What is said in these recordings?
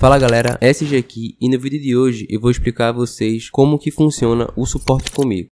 Fala galera, SG aqui e no vídeo de hoje eu vou explicar a vocês como que funciona o suporte comigo.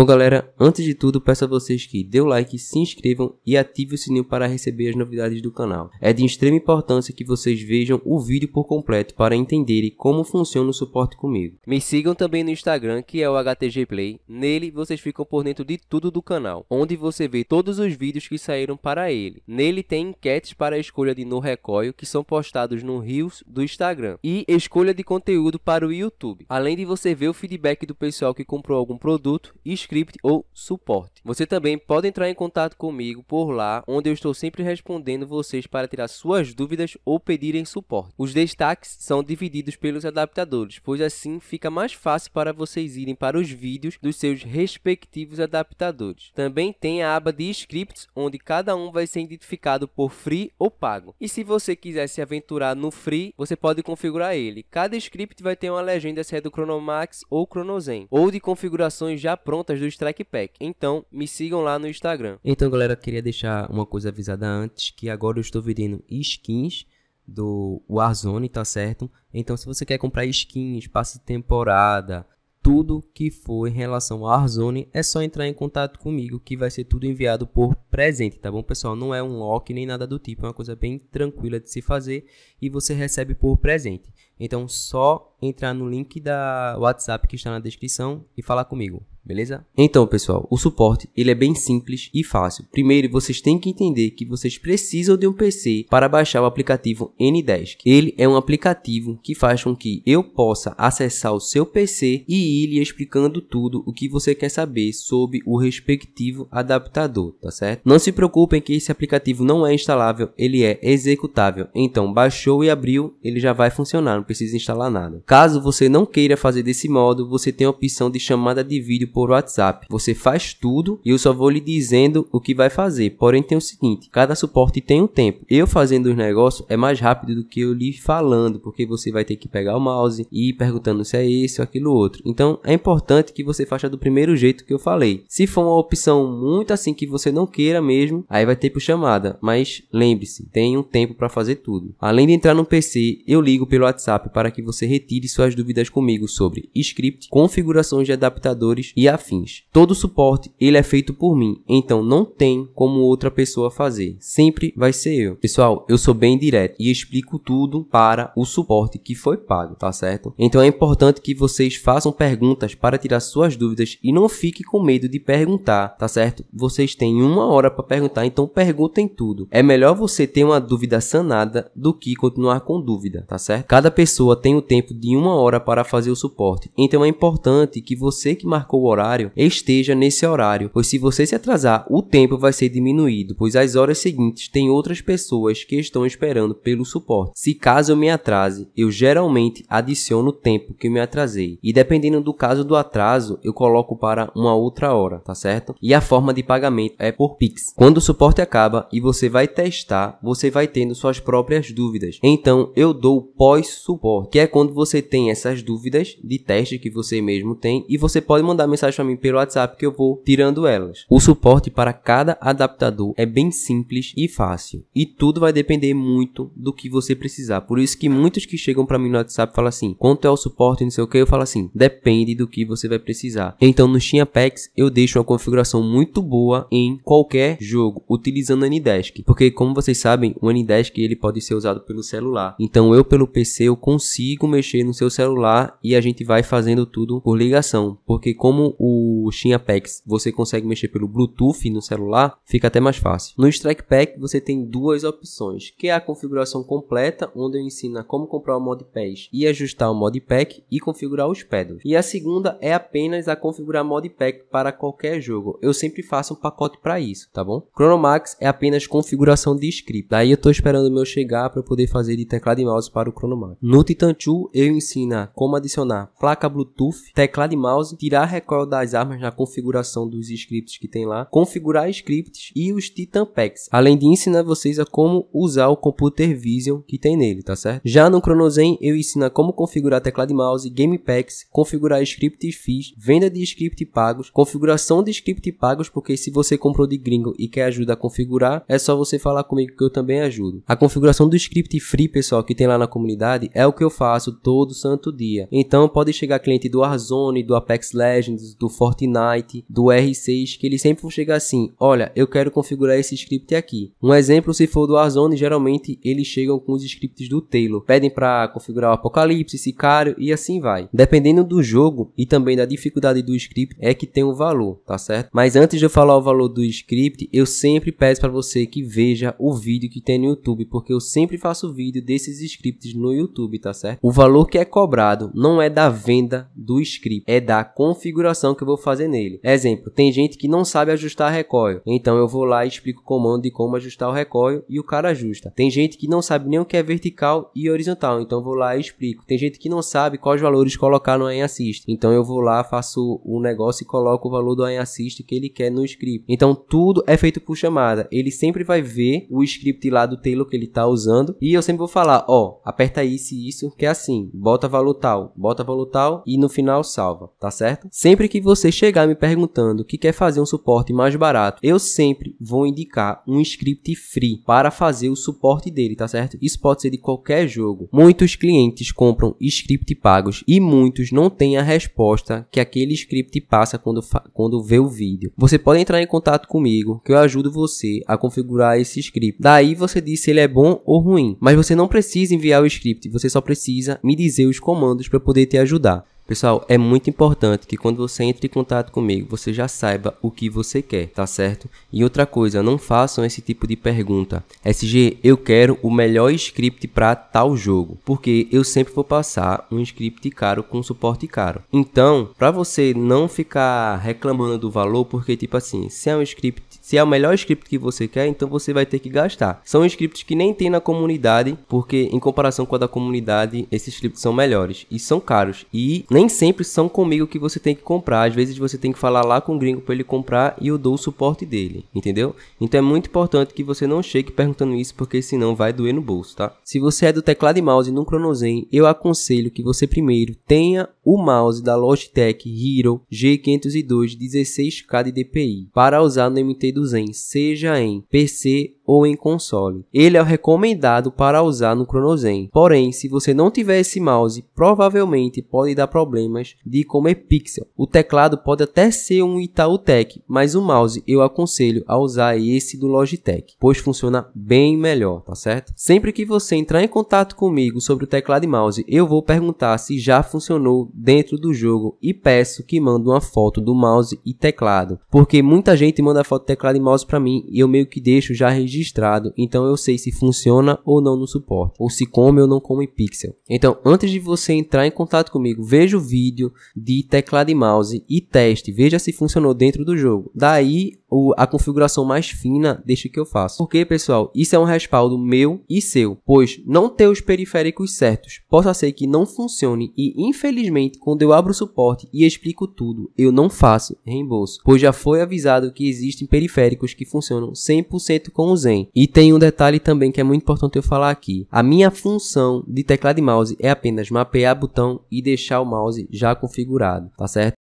Bom, galera, antes de tudo, peço a vocês que dê o like, se inscrevam e ative o sininho para receber as novidades do canal. É de extrema importância que vocês vejam o vídeo por completo para entenderem como funciona o suporte comigo. Me sigam também no Instagram, que é o HTG Play. Nele, vocês ficam por dentro de tudo do canal, onde você vê todos os vídeos que saíram para ele. Nele tem enquetes para a escolha de no recolho, que são postados no Reels do Instagram, e escolha de conteúdo para o YouTube. Além de você ver o feedback do pessoal que comprou algum produto e JavaScript ou suporte. Você também pode entrar em contato comigo por lá, onde eu estou sempre respondendo vocês para tirar suas dúvidas ou pedirem suporte. Os destaques são divididos pelos adaptadores, pois assim fica mais fácil para vocês irem para os vídeos dos seus respectivos adaptadores. Também tem a aba de scripts, onde cada um vai ser identificado por free ou pago. E se você quiser se aventurar no free, você pode configurar ele. Cada script vai ter uma legenda se é do Chronomax ou Chronozen, ou de configurações já prontas do Strike Pack. Então, me sigam lá no Instagram. Então, galera, queria deixar uma coisa avisada antes, que agora eu estou vendendo skins do Warzone, tá certo? Então, se você quer comprar skins, passe temporada, tudo que for em relação ao Warzone, é só entrar em contato comigo que vai ser tudo enviado por presente, tá bom, pessoal? Não é um lock nem nada do tipo, é uma coisa bem tranquila de se fazer e você recebe por presente. Então, só entrar no link da WhatsApp que está na descrição e falar comigo beleza? Então, pessoal, o suporte ele é bem simples e fácil. Primeiro, vocês têm que entender que vocês precisam de um PC para baixar o aplicativo Ndesk. Ele é um aplicativo que faz com que eu possa acessar o seu PC e ir lhe explicando tudo o que você quer saber sobre o respectivo adaptador, tá certo? Não se preocupem que esse aplicativo não é instalável, ele é executável. Então, baixou e abriu, ele já vai funcionar, não precisa instalar nada. Caso você não queira fazer desse modo, você tem a opção de chamada de vídeo por WhatsApp. Você faz tudo e eu só vou lhe dizendo o que vai fazer. Porém, tem o seguinte: cada suporte tem um tempo. Eu fazendo os negócios é mais rápido do que eu lhe falando, porque você vai ter que pegar o mouse e ir perguntando se é esse ou aquilo outro. Então, é importante que você faça do primeiro jeito que eu falei. Se for uma opção muito assim que você não queira mesmo, aí vai ter por chamada. Mas lembre-se, tem um tempo para fazer tudo. Além de entrar no PC, eu ligo pelo WhatsApp para que você retire suas dúvidas comigo sobre script, configurações de adaptadores e e afins. Todo suporte ele é feito por mim, então não tem como outra pessoa fazer. Sempre vai ser eu. Pessoal, eu sou bem direto e explico tudo para o suporte que foi pago, tá certo? Então é importante que vocês façam perguntas para tirar suas dúvidas e não fique com medo de perguntar, tá certo? Vocês têm uma hora para perguntar, então perguntem tudo. É melhor você ter uma dúvida sanada do que continuar com dúvida, tá certo? Cada pessoa tem o tempo de uma hora para fazer o suporte, então é importante que você que marcou o horário, esteja nesse horário, pois se você se atrasar, o tempo vai ser diminuído, pois as horas seguintes tem outras pessoas que estão esperando pelo suporte. Se caso eu me atrase, eu geralmente adiciono o tempo que me atrasei. E dependendo do caso do atraso, eu coloco para uma outra hora, tá certo? E a forma de pagamento é por Pix. Quando o suporte acaba e você vai testar, você vai tendo suas próprias dúvidas. Então, eu dou pós-suporte, que é quando você tem essas dúvidas de teste que você mesmo tem e você pode mandar mensagem mensagens para mim pelo WhatsApp que eu vou tirando elas. O suporte para cada adaptador é bem simples e fácil. E tudo vai depender muito do que você precisar. Por isso que muitos que chegam para mim no WhatsApp falam assim: quanto é o suporte, não sei o que, eu falo assim: depende do que você vai precisar. Então no Xinhapex eu deixo uma configuração muito boa em qualquer jogo utilizando o Anydesk, porque como vocês sabem, o Anydesk ele pode ser usado pelo celular. Então eu pelo PC eu consigo mexer no seu celular e a gente vai fazendo tudo por ligação, porque como o Shin Apex você consegue mexer pelo Bluetooth no celular, fica até mais fácil. No Strike Pack você tem duas opções, que é a configuração completa, onde eu ensino como comprar o Mod Pack e ajustar o Mod Pack e configurar os pedals. E a segunda é apenas a configurar Mod Pack para qualquer jogo. Eu sempre faço um pacote para isso, tá bom? Chronomax é apenas configuração de script. Daí eu tô esperando o meu chegar para poder fazer de teclado e mouse para o Chronomax. No Titan 2 eu ensino como adicionar placa Bluetooth, teclado e mouse, tirar record das armas na configuração dos scripts que tem lá, configurar scripts e os Titan Packs. Além de ensinar vocês a como usar o Computer Vision que tem nele, tá certo? Já no Chronozen eu ensino a como configurar teclado e mouse, game packs, configurar scripts FIS, venda de script pagos, configuração de script pagos, porque se você comprou de gringo e quer ajuda a configurar, é só você falar comigo que eu também ajudo. A configuração do script free, pessoal, que tem lá na comunidade, é o que eu faço todo santo dia. Então pode chegar cliente do Warzone, do Apex Legends, do Fortnite, do R6, que ele sempre chega assim: olha, eu quero configurar esse script aqui. Um exemplo, se for do Warzone, geralmente eles chegam com os scripts do Taylor, pedem para configurar o Apocalipse, Sicário e assim vai. Dependendo do jogo e também da dificuldade do script, é que tem o um valor, tá certo? Mas antes de eu falar o valor do script, eu sempre peço para você que veja o vídeo que tem no YouTube, porque eu sempre faço vídeo desses scripts no YouTube, tá certo? O valor que é cobrado não é da venda do script, é da configuração configuração que eu vou fazer nele. Exemplo, tem gente que não sabe ajustar recoil, então eu vou lá e explico o comando de como ajustar o recoil e o cara ajusta. Tem gente que não sabe nem o que é vertical e horizontal, então eu vou lá e explico. Tem gente que não sabe quais valores colocar no em assist, então eu vou lá, faço o negócio e coloco o valor do em assist que ele quer no script. Então tudo é feito por chamada. Ele sempre vai ver o script lá do Taylor que ele está usando e eu sempre vou falar, ó, oh, aperta isso e isso, que é assim, bota valor tal, bota valor tal e no final salva, tá certo? Sempre Sempre que você chegar me perguntando que quer fazer um suporte mais barato, eu sempre vão indicar um script free para fazer o suporte dele, tá certo? Isso pode ser de qualquer jogo. Muitos clientes compram script pagos e muitos não têm a resposta que aquele script passa quando, quando vê o vídeo. Você pode entrar em contato comigo que eu ajudo você a configurar esse script. Daí você diz se ele é bom ou ruim. Mas você não precisa enviar o script, você só precisa me dizer os comandos para poder te ajudar. Pessoal, é muito importante que quando você entre em contato comigo, você já saiba o que você quer, tá certo? E outra coisa, não façam esse tipo de pergunta. SG, eu quero o melhor script para tal jogo, porque eu sempre vou passar um script caro com suporte caro. Então, para você não ficar reclamando do valor, porque tipo assim, se é um script se é o melhor script que você quer, então você vai ter que gastar. São scripts que nem tem na comunidade, porque em comparação com a da comunidade, esses scripts são melhores e são caros. E nem sempre são comigo que você tem que comprar. Às vezes você tem que falar lá com o gringo para ele comprar e eu dou o suporte dele, entendeu? Então é muito importante que você não chegue perguntando isso, porque senão vai doer no bolso, tá? Se você é do teclado e mouse no Chronozen, eu aconselho que você primeiro tenha o mouse da Logitech Hero G502 16K de DPI para usar no MT200, seja em PC ou em console. Ele é o recomendado para usar no ChronoZen. Porém, se você não tiver esse mouse, provavelmente pode dar problemas de comer é pixel. O teclado pode até ser um Itautec, mas o mouse eu aconselho a usar esse do Logitech, pois funciona bem melhor, tá certo? Sempre que você entrar em contato comigo sobre o teclado e mouse, eu vou perguntar se já funcionou dentro do jogo e peço que mande uma foto do mouse e teclado, porque muita gente manda foto de teclado e mouse para mim e eu meio que deixo já registrado registrado, então eu sei se funciona ou não no suporte, ou se come ou não come pixel. Então, antes de você entrar em contato comigo, veja o vídeo de teclado e mouse e teste, veja se funcionou dentro do jogo. Daí o, a configuração mais fina deste que eu faço. Porque, pessoal, isso é um respaldo meu e seu, pois não ter os periféricos certos possa ser que não funcione e, infelizmente, quando eu abro o suporte e explico tudo, eu não faço reembolso, pois já foi avisado que existem periféricos que funcionam 100% com o Zen. E tem um detalhe também que é muito importante eu falar aqui. A minha função de teclado e mouse é apenas mapear botão e deixar o mouse já configurado, tá certo?